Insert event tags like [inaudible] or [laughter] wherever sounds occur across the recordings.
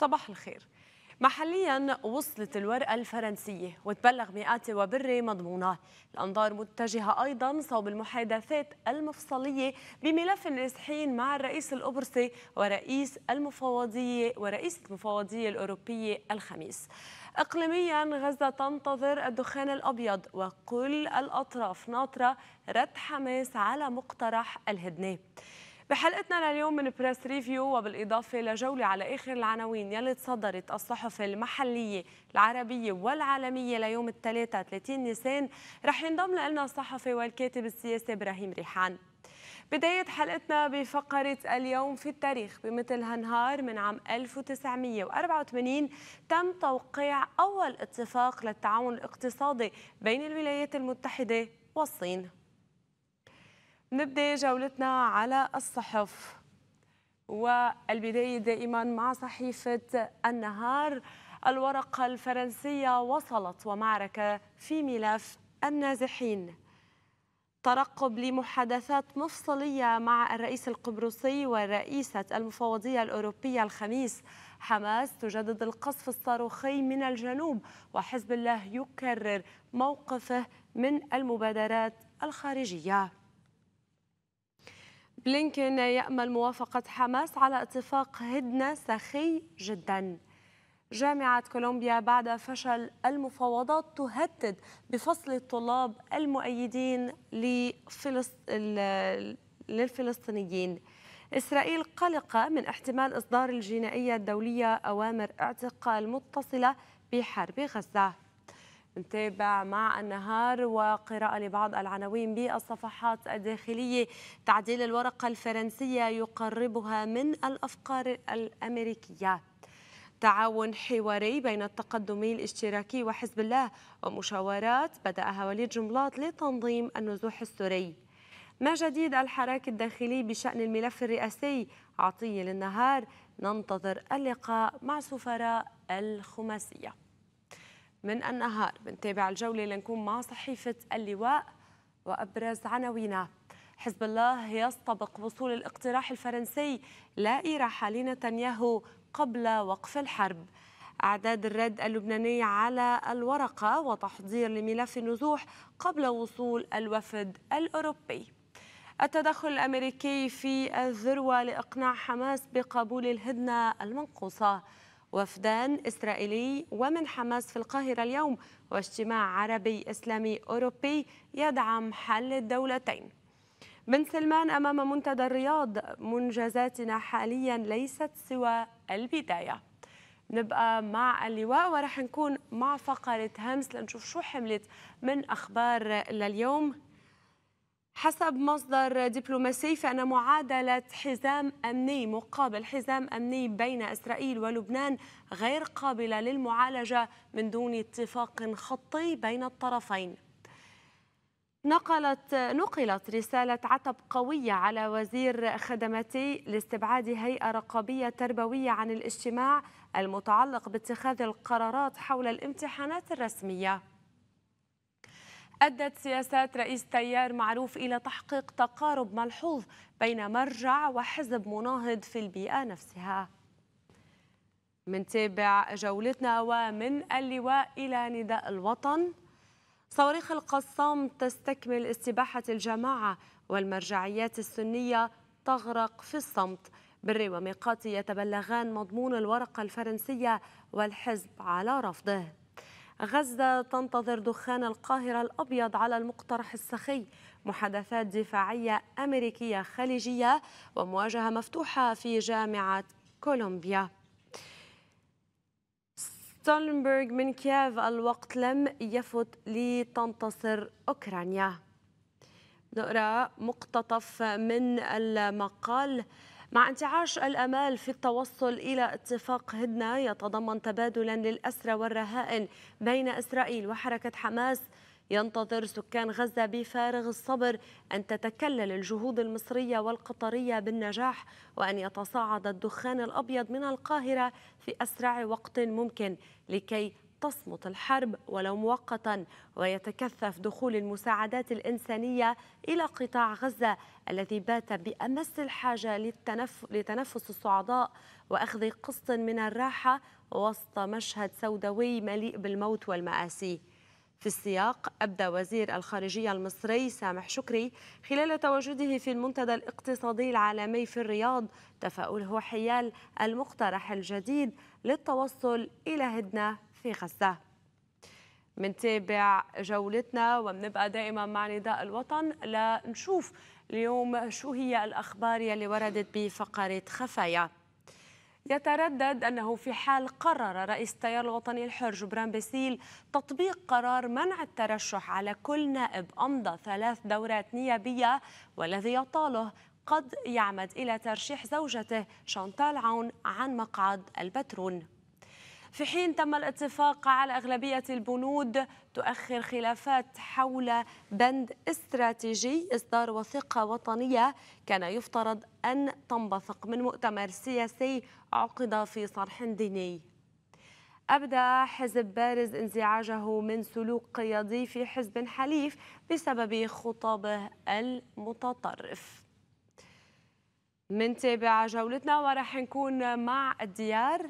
صباح الخير محليا وصلت الورقة الفرنسية وتبلغ مئات وبري مضمونه الأنظار متجهة أيضا صوب المحادثات المفصلية بملف النازحين مع الرئيس القبرصي ورئيس المفوضية ورئيس المفوضية الأوروبية الخميس إقليميا غزة تنتظر الدخان الأبيض وكل الأطراف ناطرة رد حماس على مقترح الهدنة بحلقتنا لليوم من بريس ريفيو وبالإضافة لجولة على آخر العناوين يلي تصدرت الصحف المحلية العربية والعالمية ليوم الثلاثة 30 نيسان رح ينضم لنا الصحفي والكاتب السياسي إبراهيم ريحان بداية حلقتنا بفقرة اليوم في التاريخ بمثل هالنهار من عام 1984 تم توقيع أول اتفاق للتعاون الاقتصادي بين الولايات المتحدة والصين نبدأ جولتنا على الصحف والبداية دائما مع صحيفة النهار الورقة الفرنسية وصلت ومعركة في ملف النازحين ترقب لمحادثات مفصلية مع الرئيس القبرصي ورئيسة المفوضية الأوروبية الخميس حماس تجدد القصف الصاروخي من الجنوب وحزب الله يكرر موقفه من المبادرات الخارجية بلينكين يأمل موافقة حماس على اتفاق هدنة سخي جدا جامعة كولومبيا بعد فشل المفاوضات تهدد بفصل الطلاب المؤيدين للفلسطينيين إسرائيل قلقة من احتمال إصدار الجنائية الدولية أوامر اعتقال متصلة بحرب غزة نتابع مع النهار وقراءة لبعض العناوين بالصفحات الداخلية تعديل الورقة الفرنسية يقربها من الأفكار الأمريكية تعاون حواري بين التقدمي الاشتراكي وحزب الله ومشاورات بدأها وليد جملات لتنظيم النزوح السوري ما جديد الحراك الداخلي بشأن الملف الرئاسي عطية للنهار ننتظر اللقاء مع سفراء الخماسيه من النهار بنتابع الجولة لنكون مع صحيفة اللواء وأبرز عناوينها حزب الله يستبق وصول الاقتراح الفرنسي لا إراحة لنتنياهو قبل وقف الحرب أعداد الرد اللبناني على الورقة وتحضير لملف النزوح قبل وصول الوفد الأوروبي التدخل الأمريكي في الذروة لإقناع حماس بقبول الهدنة المنقوصة وفدان إسرائيلي ومن حماس في القاهرة اليوم واجتماع عربي إسلامي أوروبي يدعم حل الدولتين بن سلمان أمام منتدى الرياض منجزاتنا حاليا ليست سوى البداية نبقى مع اللواء وراح نكون مع فقرة همس لنشوف شو حملت من أخبار لليوم حسب مصدر دبلوماسي فإن معادلة حزام أمني مقابل حزام أمني بين إسرائيل ولبنان غير قابلة للمعالجة من دون اتفاق خطي بين الطرفين نقلت نقلت رسالة عتب قوية على وزير خدماتي لاستبعاد هيئة رقابية تربوية عن الاجتماع المتعلق باتخاذ القرارات حول الامتحانات الرسمية أدت سياسات رئيس تيار معروف إلى تحقيق تقارب ملحوظ بين مرجع وحزب مناهض في البيئة نفسها منتابع جولتنا ومن اللواء إلى نداء الوطن صواريخ القصام تستكمل استباحة الجماعة والمرجعيات السنية تغرق في الصمت بري وميقاتي يتبلغان مضمون الورقة الفرنسية والحزب على رفضه غزة تنتظر دخان القاهرة الأبيض على المقترح السخي محادثات دفاعية أمريكية خليجية ومواجهة مفتوحة في جامعة كولومبيا ستولنبرغ من كييف الوقت لم يفت لتنتصر أوكرانيا نقرأ مقتطف من المقال مع انتعاش الامال في التوصل الى اتفاق هدنه يتضمن تبادلا للاسرى والرهائن بين اسرائيل وحركه حماس ينتظر سكان غزة بفارغ الصبر أن تتكلل الجهود المصرية والقطرية بالنجاح وأن يتصاعد الدخان الأبيض من القاهرة في أسرع وقت ممكن لكي تصمت الحرب ولو مؤقتا ويتكثف دخول المساعدات الإنسانية إلى قطاع غزة الذي بات بأمس الحاجة للتنف... لتنفس الصعداء وأخذ قسط من الراحة وسط مشهد سوداوي مليء بالموت والمآسي في السياق أبدى وزير الخارجية المصري سامح شكري خلال تواجده في المنتدى الاقتصادي العالمي في الرياض تفاؤله حيال المقترح الجديد للتوصل إلى هدنة في غزة منتابع جولتنا وبنبقى دائما مع نداء الوطن لنشوف اليوم شو هي الأخبار يلي وردت بفقرة خفايا يتردد أنه في حال قرر رئيس التيار الوطني الحر جبران باسيل تطبيق قرار منع الترشح على كل نائب أمضى ثلاث دورات نيابية والذي يطاله قد يعمد إلى ترشيح زوجته شانتال عون عن مقعد البترون في حين تم الاتفاق على أغلبية البنود تؤخر خلافات حول بند استراتيجي إصدار وثيقة وطنية كان يفترض أن تنبثق من مؤتمر سياسي عقد في صرح ديني أبدى حزب بارز انزعاجه من سلوك قيادي في حزب حليف بسبب خطابه المتطرف تابع جولتنا وراح نكون مع الديار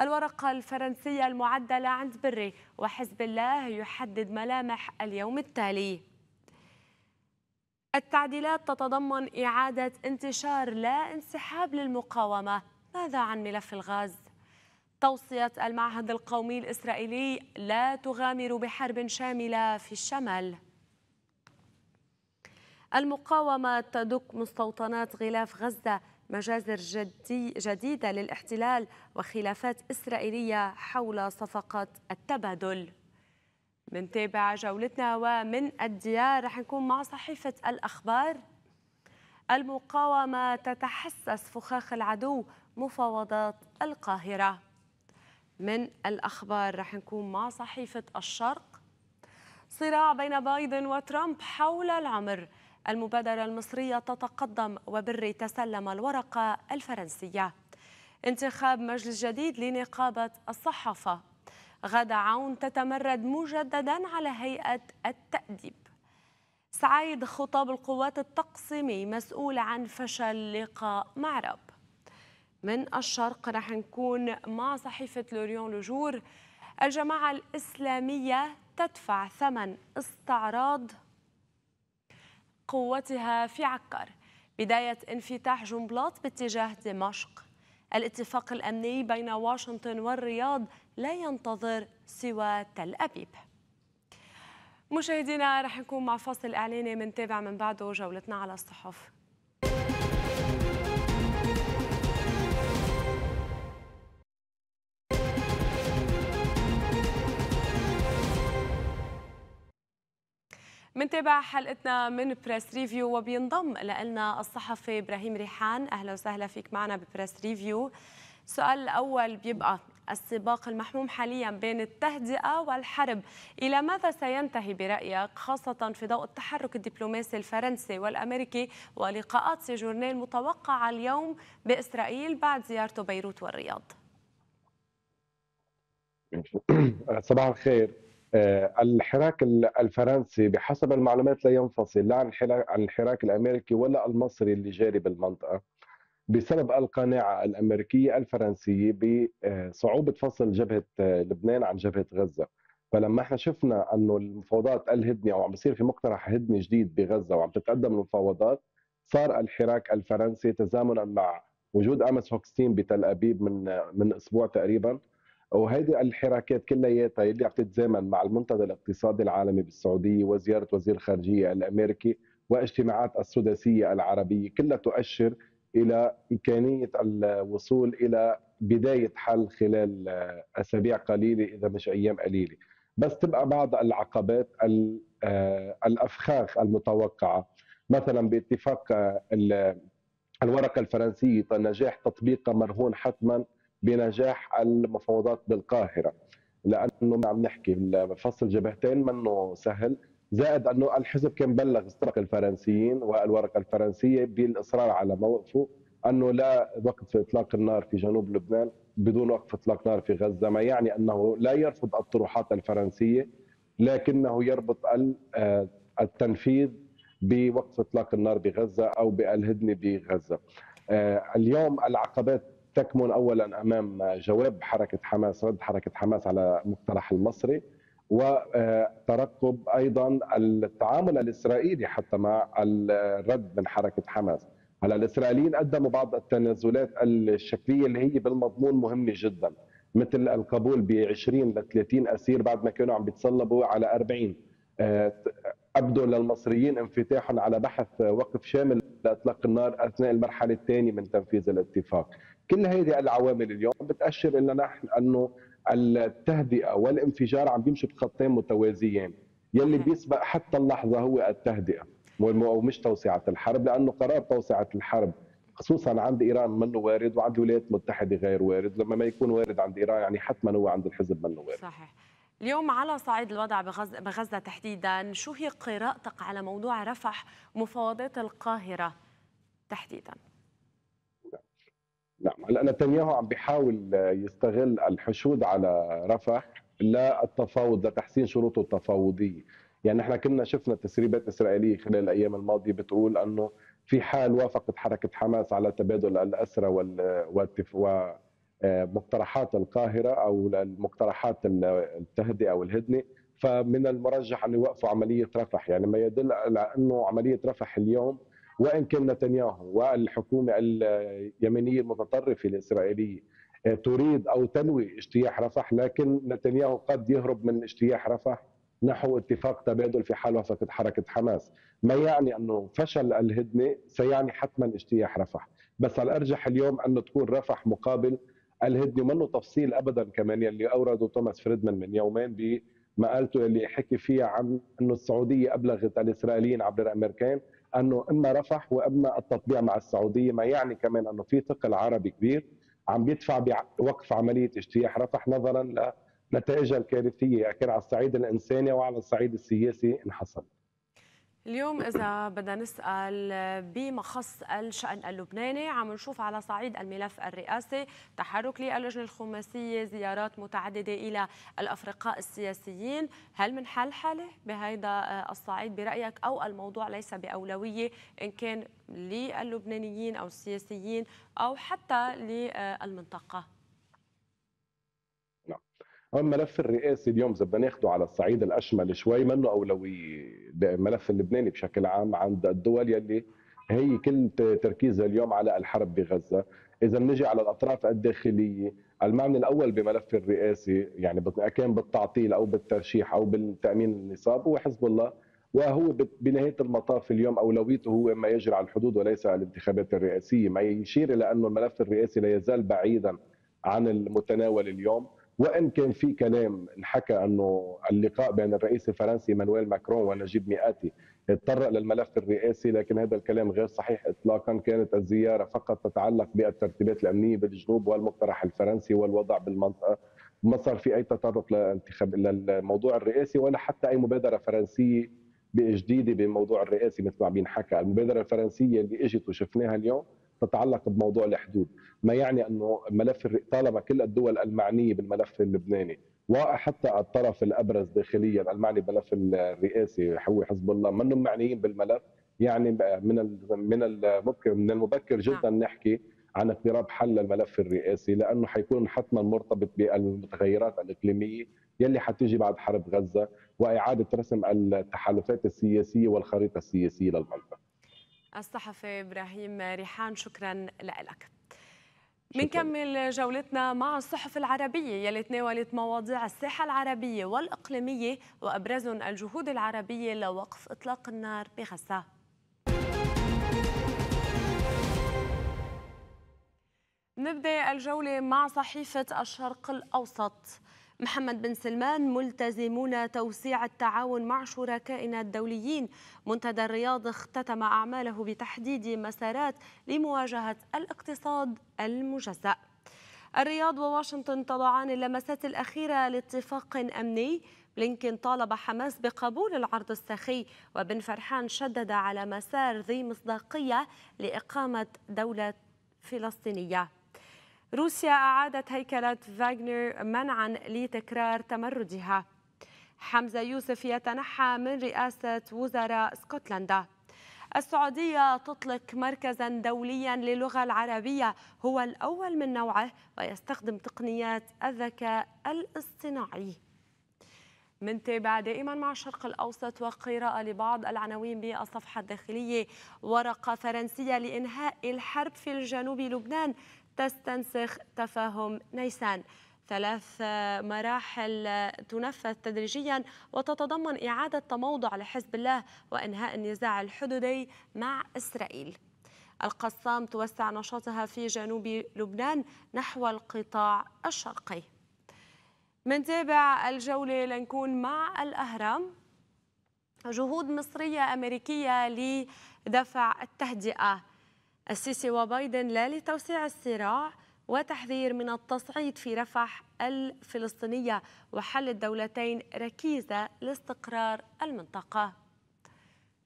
الورقة الفرنسية المعدلة عند بري وحزب الله يحدد ملامح اليوم التالي التعديلات تتضمن إعادة انتشار لا انسحاب للمقاومة ماذا عن ملف الغاز؟ توصية المعهد القومي الإسرائيلي لا تغامر بحرب شاملة في الشمال المقاومة تدك مستوطنات غلاف غزة مجازر جدي جديدة للاحتلال وخلافات إسرائيلية حول صفقة التبادل منتابع جولتنا ومن الديار رح نكون مع صحيفة الأخبار المقاومة تتحسس فخاخ العدو مفاوضات القاهرة من الأخبار رح نكون مع صحيفة الشرق صراع بين بايدن وترامب حول العمر المبادرة المصرية تتقدم وبري تسلم الورقة الفرنسية انتخاب مجلس جديد لنقابة الصحافة غدا عون تتمرد مجددا على هيئة التأديب سعيد خطاب القوات التقسيمي مسؤول عن فشل لقاء معرب من الشرق رح نكون مع صحيفة لوريون لجور الجماعة الإسلامية تدفع ثمن استعراض قوتها في عكار بداية انفتاح جنبلاط باتجاه دمشق الاتفاق الأمني بين واشنطن والرياض لا ينتظر سوى تل أبيب مشاهدينا رح نكون مع فصل إعلاني من تابع من بعده جولتنا على الصحف منتابع حلقتنا من بريس ريفيو وبينضم لنا الصحفي ابراهيم ريحان اهلا وسهلا فيك معنا ببريس ريفيو السؤال الاول بيبقى السباق المحموم حاليا بين التهدئه والحرب الى ماذا سينتهي برايك خاصه في ضوء التحرك الدبلوماسي الفرنسي والامريكي ولقاءات سيجورني المتوقعه اليوم باسرائيل بعد زيارته بيروت والرياض [coughs] صباح الخير آه، الحراك الفرنسي بحسب المعلومات لا ينفصل لا عن الحراك الامريكي ولا المصري اللي جاري بالمنطقه بسبب القناعه الامريكيه الفرنسيه بصعوبه آه، فصل جبهه آه، لبنان عن جبهه غزه فلما احنا شفنا انه المفاوضات الهدنه او عم بصير في مقترح هدنه جديد بغزه وعم تتقدم المفاوضات صار الحراك الفرنسي تزامنا مع وجود امس هوكستين بتل ابيب من من اسبوع تقريبا وهيدي الحراكات كلياتها اللي عم تتزامن مع المنتدى الاقتصادي العالمي بالسعوديه وزياره وزير الخارجيه الامريكي واجتماعات السداسيه العربيه كلها تؤشر الى امكانيه الوصول الى بدايه حل خلال اسابيع قليله اذا مش ايام قليله بس تبقى بعض العقبات آه، الافخاخ المتوقعه مثلا باتفاق الورقه الفرنسيه نجاح تطبيقها مرهون حتما بنجاح المفاوضات بالقاهره لانه ما عم نحكي فصل جبهتين منه سهل زائد انه الحزب كان بلغ استرق الفرنسيين والورقه الفرنسيه بالاصرار على موقفه انه لا وقف اطلاق النار في جنوب لبنان بدون وقف اطلاق نار في غزه ما يعني انه لا يرفض الطروحات الفرنسيه لكنه يربط آه، التنفيذ بوقف اطلاق النار بغزه او بالهدنه بغزه آه، اليوم العقبات تكمن اولا امام جواب حركه حماس رد حركه حماس على مقترح المصري وترقب ايضا التعامل الاسرائيلي حتى مع الرد من حركه حماس هلا الاسرائيليين قدموا بعض التنازلات الشكليه اللي هي بالمضمون مهمه جدا مثل القبول ب 20 ل 30 اسير بعد ما كانوا عم بيتصلبوا على 40 آه، ابدوا للمصريين انفتاحهم على بحث وقف شامل لاطلاق النار اثناء المرحله الثانيه من تنفيذ الاتفاق كل هذه العوامل اليوم بتأشر لنا نحن أنه التهدئة والانفجار عم بيمشوا بخطين متوازيين يلي بيسبق حتى اللحظة هو التهدئة ومش توسعة الحرب لأنه قرار توسعة الحرب خصوصا عند ايران منه وارد وعند الولايات المتحده غير وارد لما ما يكون وارد عند ايران يعني حتما هو عند الحزب منه وارد صحيح اليوم على صعيد الوضع بغزة, بغزة تحديدا شو هي قراءتك على موضوع رفح مفاوضات القاهرة تحديدا هلا نتنياهو عم بيحاول آه، يستغل الحشود على رفح للتفاوض لتحسين شروطه التفاوضيه يعني احنا كنا شفنا تسريبات اسرائيليه خلال الايام الماضيه بتقول انه في حال وافقت حركه حماس على تبادل الاسرى وال آه، مقترحات القاهره او المقترحات التهدئه او الهدنه فمن المرجح ان يوقفوا عمليه رفح يعني ما يدل على انه عمليه رفح اليوم وان كان نتنياهو والحكومه اليمينيه المتطرفه الاسرائيليه آه، تريد او تنوي اجتياح رفح لكن نتنياهو قد يهرب من اجتياح رفح نحو اتفاق تبادل في حال وصلت حركه حماس، ما يعني انه فشل الهدنه سيعني حتما اجتياح رفح، بس الارجح اليوم انه تكون رفح مقابل الهدنه ومنه تفصيل ابدا كمان يلي اورده توماس فريدمان من يومين بمقالته اللي حكي فيها عن انه السعوديه ابلغت الاسرائيليين عبر الامريكان انه اما رفح واما التطبيع مع السعوديه ما يعني كمان انه في ثقل عربي كبير عم بيدفع بوقف عمليه اجتياح رفح نظرا لنتائجها الكارثيه كان على الصعيد الانساني وعلى الصعيد السياسي انحصل اليوم إذا بدنا نسأل بما خص الشأن اللبناني عم نشوف على صعيد الملف الرئاسي تحرك للجنة الخماسية زيارات متعددة إلى الأفرقاء السياسيين هل من حل حالة بهذا آه، الصعيد برأيك أو الموضوع ليس بأولوية إن كان للبنانيين أو السياسيين أو حتى للمنطقة الملف الرئاسي اليوم اذا بدنا ناخده على الصعيد الاشمل شوي منه اولويه الملف اللبناني بشكل عام عند الدول يلي هي كل تركيزها اليوم على الحرب بغزه، اذا بنجي على الاطراف الداخليه، المعنى الاول بملف الرئاسي يعني كان بالتعطيل او بالترشيح او بالتامين النصاب هو حزب الله وهو بنهايه المطاف اليوم اولويته هو ما يجري على الحدود وليس على الانتخابات الرئاسيه، ما يشير الى انه الملف الرئاسي لا يزال بعيدا عن المتناول اليوم، وان كان في كلام انحكى انه اللقاء بين الرئيس الفرنسي مانويل ماكرون ونجيب مئاتي تطرق للملف الرئاسي لكن هذا الكلام غير صحيح اطلاقا كانت الزياره فقط تتعلق بالترتيبات الامنيه بالجنوب والمقترح الفرنسي والوضع بالمنطقه ما صار في اي تطرق لانتخاب للموضوع الرئاسي ولا حتى اي مبادره فرنسيه جديده بموضوع الرئاسي مثل ما بينحكى المبادره الفرنسيه اللي اجت وشفناها اليوم تتعلق بموضوع الحدود ما يعني انه ملف طالما كل الدول المعنيه بالملف اللبناني وحتى الطرف الابرز داخليا المعني بالملف الرئاسي هو حزب الله منهم معنيين بالملف يعني من من المبكر من المبكر جدا نعم. نحكي عن اقتراب حل الملف الرئاسي لانه حيكون حتما مرتبط بالمتغيرات الاقليميه يلي حتيجي بعد حرب غزه واعاده رسم التحالفات السياسيه والخريطه السياسيه للمنطقه. الصحفي إبراهيم ريحان شكرا لك منكمل جولتنا مع الصحف العربية يلي تناولت مواضيع الساحة العربية والإقليمية وأبرز الجهود العربية لوقف إطلاق النار بغزة نبدأ الجولة مع صحيفة الشرق الأوسط محمد بن سلمان ملتزمون توسيع التعاون مع شركائنا الدوليين منتدى الرياض اختتم أعماله بتحديد مسارات لمواجهة الاقتصاد المجزأ الرياض وواشنطن تضعان اللمسات الأخيرة لاتفاق أمني بلينكين طالب حماس بقبول العرض السخي وبن فرحان شدد على مسار ذي مصداقية لإقامة دولة فلسطينية روسيا أعادت هيكلة فاغنر منعا لتكرار تمردها حمزة يوسف يتنحى من رئاسة وزراء اسكتلندا السعودية تطلق مركزا دوليا للغة العربية هو الأول من نوعه ويستخدم تقنيات الذكاء الاصطناعي منتابع دائما مع الشرق الأوسط وقراءة لبعض العناوين بالصفحة الداخلية ورقة فرنسية لإنهاء الحرب في الجنوب لبنان تستنسخ تفاهم نيسان ثلاث مراحل تنفذ تدريجيا وتتضمن إعادة تموضع لحزب الله وإنهاء النزاع الحدودي مع إسرائيل القسام توسع نشاطها في جنوب لبنان نحو القطاع الشرقي منتابع الجولة لنكون مع الأهرام جهود مصرية أمريكية لدفع التهدئة السيسي وبايدن لا لتوسيع الصراع وتحذير من التصعيد في رفح الفلسطينية وحل الدولتين ركيزة لاستقرار المنطقة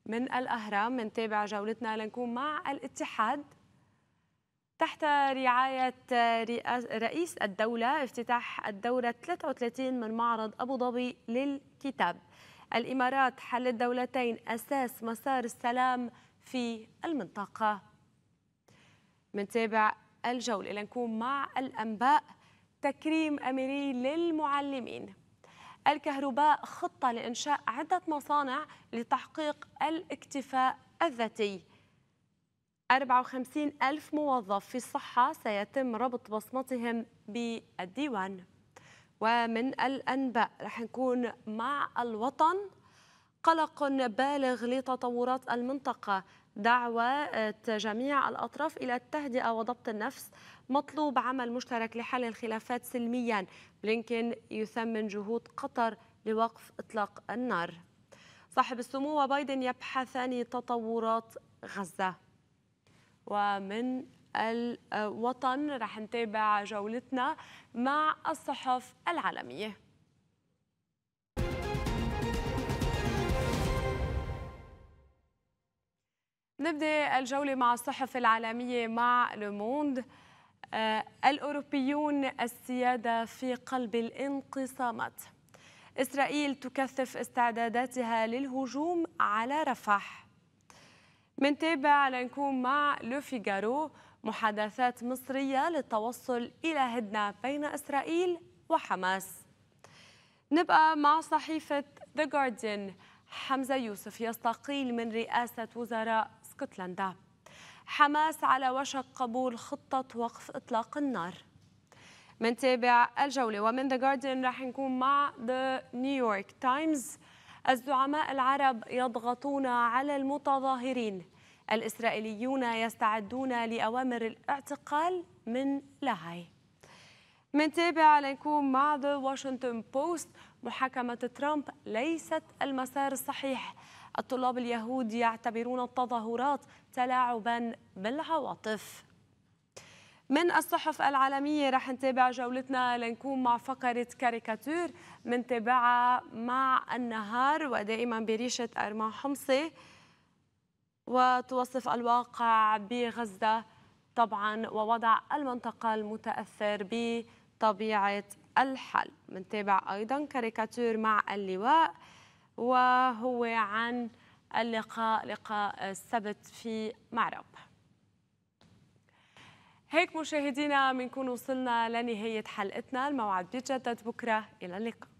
من الأهرام تابع جولتنا لنكون مع الاتحاد تحت رعاية رئيس الدولة افتتاح الدورة 33 من معرض أبو ظبي للكتاب الإمارات حل الدولتين أساس مسار السلام في المنطقة منتابع الجولة لنكون مع الأنباء تكريم أميري للمعلمين الكهرباء خطة لإنشاء عدة مصانع لتحقيق الاكتفاء الذاتي 54 ألف موظف في الصحة سيتم ربط بصمتهم بالديوان ومن الأنباء رح نكون مع الوطن قلق بالغ لتطورات المنطقة دعوة آه، جميع الأطراف إلى التهدئة وضبط النفس مطلوب عمل مشترك لحل الخلافات سلميا بلينكين يثمن جهود قطر لوقف إطلاق النار صاحب السمو وبايدن يبحثان تطورات غزة ومن الوطن رح نتابع جولتنا مع الصحف العالميه نبدأ الجولة مع الصحف العالمية مع لوموند آه، الأوروبيون السيادة في قلب الانقسامات إسرائيل تكثف استعداداتها للهجوم على رفح منتابع لنكون مع لو محادثات مصرية للتوصل إلى هدنة بين إسرائيل وحماس نبقى مع صحيفة The Guardian حمزة يوسف يستقيل من رئاسة وزراء اسكتلندا حماس على وشك قبول خطة وقف إطلاق النار منتابع الجولة ومن ذا جاردن راح نكون مع ذا نيويورك تايمز الزعماء العرب يضغطون على المتظاهرين الإسرائيليون يستعدون لأوامر الاعتقال من لاهاي منتابع لنكون مع ذا واشنطن بوست محاكمة ترامب ليست المسار الصحيح الطلاب اليهود يعتبرون التظاهرات تلاعبا بالعواطف من الصحف العالمية رح نتابع جولتنا لنكون مع فقرة كاريكاتير منتابعها مع النهار ودائما بريشة أرما حمصي وتوصف الواقع بغزة طبعا ووضع المنطقة المتأثر بطبيعة الحل منتابع أيضا كاريكاتير مع اللواء وهو عن اللقاء لقاء السبت في معرب هيك مشاهدينا بنكون وصلنا لنهاية حلقتنا الموعد بيتجدد بكرة إلى اللقاء